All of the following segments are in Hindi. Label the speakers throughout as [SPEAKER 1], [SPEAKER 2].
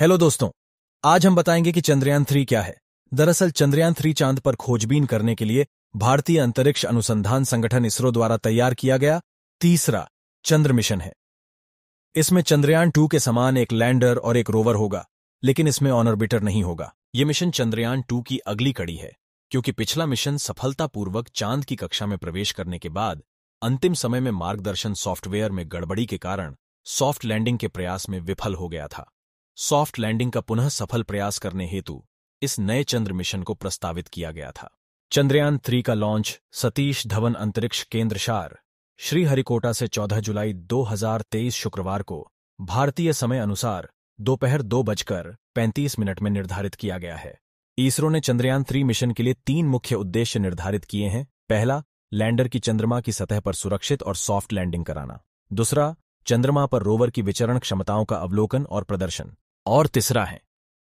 [SPEAKER 1] हेलो दोस्तों आज हम बताएंगे कि चंद्रयान थ्री क्या है दरअसल चंद्रयान थ्री चांद पर खोजबीन करने के लिए भारतीय अंतरिक्ष अनुसंधान संगठन इसरो द्वारा तैयार किया गया तीसरा चंद्र मिशन है इसमें चंद्रयान टू के समान एक लैंडर और एक रोवर होगा लेकिन इसमें ऑनरबिटर नहीं होगा ये मिशन चंद्रयान टू की अगली कड़ी है क्योंकि पिछला मिशन सफलतापूर्वक चांद की कक्षा में प्रवेश करने के बाद अंतिम समय में मार्गदर्शन सॉफ्टवेयर में गड़बड़ी के कारण सॉफ्ट लैंडिंग के प्रयास में विफल हो गया था सॉफ्ट लैंडिंग का पुनः सफल प्रयास करने हेतु इस नए चंद्र मिशन को प्रस्तावित किया गया था चंद्रयान थ्री का लॉन्च सतीश धवन अंतरिक्ष शार श्रीहरिकोटा से 14 जुलाई 2023 शुक्रवार को भारतीय समय अनुसार दोपहर दो, दो बजकर पैंतीस मिनट में निर्धारित किया गया है इसरो ने चंद्रयान थ्री मिशन के लिए तीन मुख्य उद्देश्य निर्धारित किए हैं पहला लैंडर की चंद्रमा की सतह पर सुरक्षित और सॉफ्ट लैंडिंग कराना दूसरा चंद्रमा पर रोवर की विचरण क्षमताओं का अवलोकन और प्रदर्शन और तीसरा है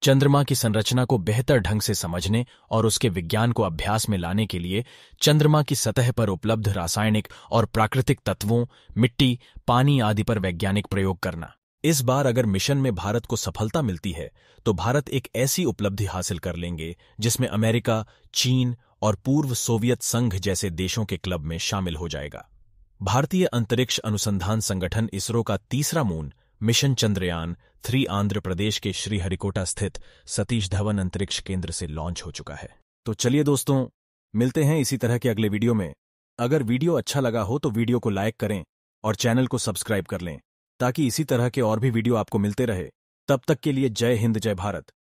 [SPEAKER 1] चंद्रमा की संरचना को बेहतर ढंग से समझने और उसके विज्ञान को अभ्यास में लाने के लिए चंद्रमा की सतह पर उपलब्ध रासायनिक और प्राकृतिक तत्वों मिट्टी पानी आदि पर वैज्ञानिक प्रयोग करना इस बार अगर मिशन में भारत को सफलता मिलती है तो भारत एक ऐसी उपलब्धि हासिल कर लेंगे जिसमें अमेरिका चीन और पूर्व सोवियत संघ जैसे देशों के क्लब में शामिल हो जाएगा भारतीय अंतरिक्ष अनुसंधान संगठन इसरो का तीसरा moon mission Chandrayaan three Andhra Pradesh के श्रीहरिकोटा स्थित सतीश धवन अंतरिक्ष केंद्र से लॉन्च हो चुका है तो चलिए दोस्तों मिलते हैं इसी तरह के अगले वीडियो में अगर वीडियो अच्छा लगा हो तो वीडियो को लाइक करें और चैनल को सब्सक्राइब कर लें ताकि इसी तरह के और भी वीडियो आपको मिलते रहे तब तक के लिए जय हिंद जय भारत